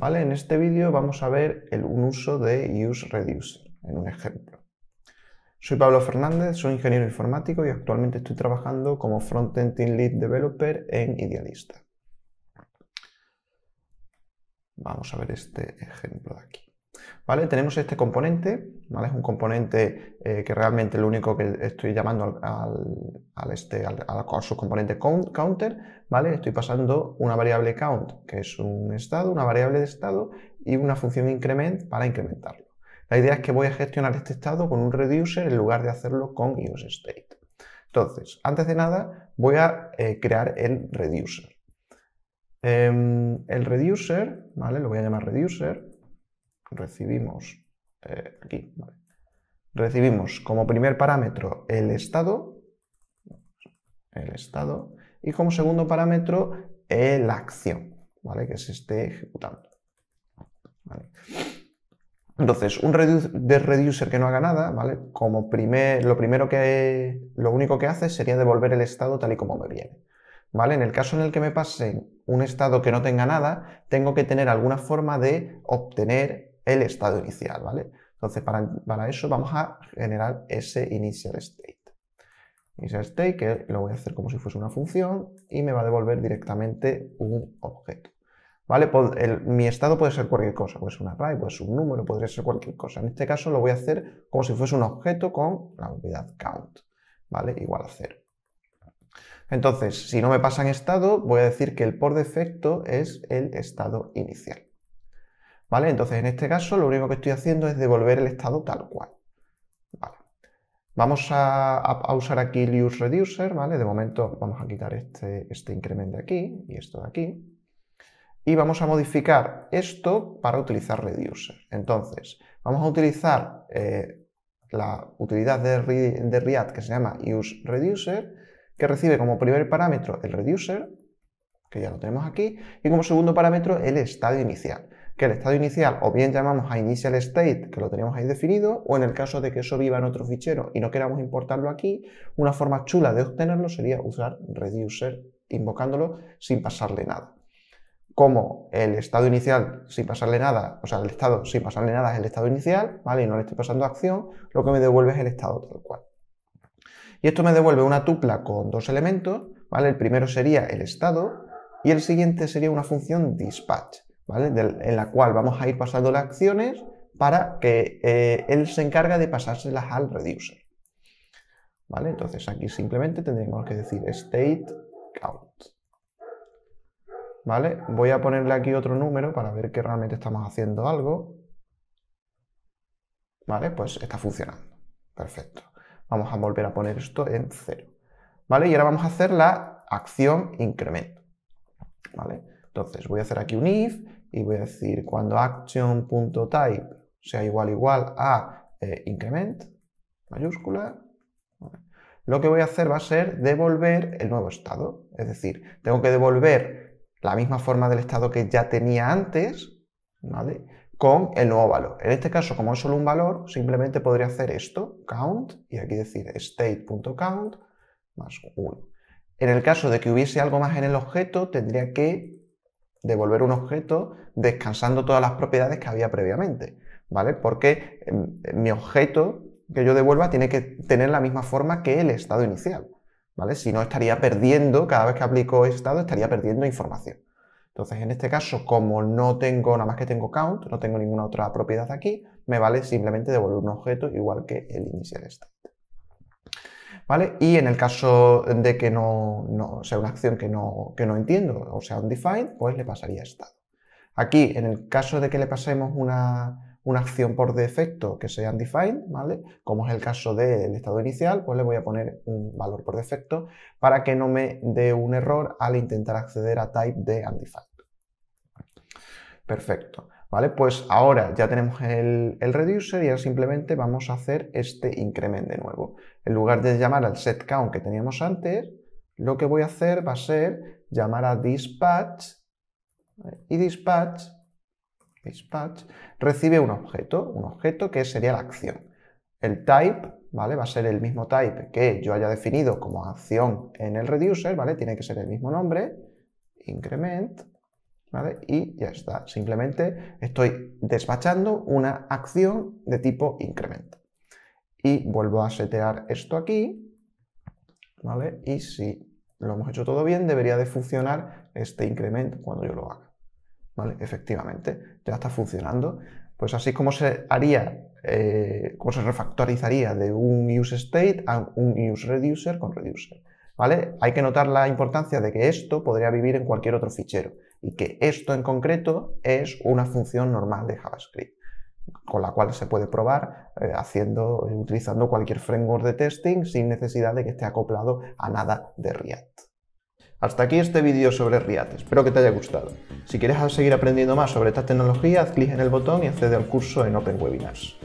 En este vídeo vamos a ver el, un uso de use en un ejemplo. Soy Pablo Fernández, soy ingeniero informático y actualmente estoy trabajando como Frontend Team Lead Developer en Idealista. Vamos a ver este ejemplo de aquí. ¿Vale? Tenemos este componente, ¿vale? Es un componente eh, que realmente lo único que estoy llamando al, este, al, subcomponente counter, ¿vale? Estoy pasando una variable count, que es un estado, una variable de estado y una función increment para incrementarlo. La idea es que voy a gestionar este estado con un reducer en lugar de hacerlo con useState. Entonces, antes de nada, voy a eh, crear el reducer. Em, el reducer, ¿vale? Lo voy a llamar reducer recibimos eh, aquí, recibimos como primer parámetro el estado, el estado, y como segundo parámetro la acción, ¿vale? Que se esté ejecutando. Entonces, un de reducer que no haga nada, ¿vale? Como primer, lo primero que, lo único que hace sería devolver el estado tal y como me viene. ¿Vale? En el caso en el que me pase un estado que no tenga nada, tengo que tener alguna forma de obtener el estado inicial, ¿vale? Entonces, para, eso vamos a generar ese initial state. Initial state, que lo voy a hacer como si fuese una función, y me va a devolver directamente un objeto. ¿Vale? mi estado puede ser cualquier cosa, puede ser un array, puede ser un número, podría ser cualquier cosa. En este caso lo voy a hacer como si fuese un objeto con la propiedad count, ¿vale? Igual a cero. Entonces, si no me pasa en estado, voy a decir que el por defecto es el estado inicial. ¿Vale? Entonces, en este caso, lo único que estoy haciendo es devolver el estado tal cual. ¿Vale? Vamos a, usar aquí el use reducer, ¿vale? De momento vamos a quitar este, este, incremento de aquí y esto de aquí. Y vamos a modificar esto para utilizar reducer. Entonces, vamos a utilizar eh, la utilidad de, de React que se llama use reducer, que recibe como primer parámetro el reducer, que ya lo tenemos aquí, y como segundo parámetro el estado inicial que el estado inicial o bien llamamos a initial state, que lo tenemos ahí definido, o en el caso de que eso viva en otro fichero y no queramos importarlo aquí, una forma chula de obtenerlo sería usar reducer invocándolo sin pasarle nada. Como el estado inicial sin pasarle nada, o sea, el estado sin pasarle nada es el estado inicial, ¿vale? Y no le estoy pasando acción, lo que me devuelve es el estado tal cual. Y esto me devuelve una tupla con dos elementos, ¿vale? El primero sería el estado y el siguiente sería una función dispatch en la cual vamos a ir pasando las acciones para que eh, él se encarga de pasárselas al reducer. ¿Vale? Entonces aquí simplemente tendremos que decir state count. ¿Vale? Voy a ponerle aquí otro número para ver que realmente estamos haciendo algo. ¿Vale? Pues está funcionando. Perfecto. Vamos a volver a poner esto en cero. ¿Vale? Y ahora vamos a hacer la acción incremento. ¿Vale? Entonces voy a hacer aquí un if y voy a decir cuando action.type sea igual igual a eh, increment mayúscula, lo que voy a hacer va a ser devolver el nuevo estado. Es decir, tengo que devolver la misma forma del estado que ya tenía antes, ¿vale? Con el nuevo valor. En este caso, como es solo un valor, simplemente podría hacer esto, count, y aquí decir state.count más 1. En el caso de que hubiese algo más en el objeto, tendría que devolver un objeto descansando todas las propiedades que había previamente, ¿vale? Porque em, em, mi objeto que yo devuelva tiene que tener la misma forma que el estado inicial, ¿vale? Si no estaría perdiendo, cada vez que aplico estado estaría perdiendo información. Entonces, en este caso, como no tengo, nada más que tengo count, no tengo ninguna otra propiedad aquí, me vale simplemente devolver un objeto igual que el inicial estado. ¿vale? Y en el caso de que no, sea una acción que no, que no entiendo, o sea, undefined, pues le pasaría estado. Aquí, en el caso de que le pasemos una, una acción por defecto que sea undefined, ¿vale? Como es el caso del estado inicial, pues le voy a poner un valor por defecto para que no me dé un error al intentar acceder a type de undefined. Perfecto. ¿Vale? Pues ahora ya tenemos el, reducer y ahora simplemente vamos a hacer este increment de nuevo. En lugar de llamar al set count que teníamos antes, lo que voy a hacer va a ser llamar a dispatch y dispatch, dispatch recibe un objeto, un objeto que sería la acción. El type ¿vale? va a ser el mismo type que yo haya definido como acción en el reducer, ¿vale? tiene que ser el mismo nombre, increment, y ya está. Simplemente estoy despachando una acción de tipo incremento. Y vuelvo a setear esto aquí, ¿vale? Y si lo hemos hecho todo bien, debería de funcionar este incremento cuando yo lo haga. ¿Vale? Efectivamente, ya está funcionando. Pues así como se haría, eh, como se refactorizaría de un useState a un useReducer con reducer. ¿Vale? Hay que notar la importancia de que esto podría vivir en cualquier otro fichero y que esto en concreto es una función normal de JavaScript con la cual se puede probar eh, haciendo, utilizando cualquier framework de testing sin necesidad de que esté acoplado a nada de React. Hasta aquí este vídeo sobre React, espero que te haya gustado. Si quieres seguir aprendiendo más sobre esta tecnología, haz clic en el botón y accede al curso en Open Webinars.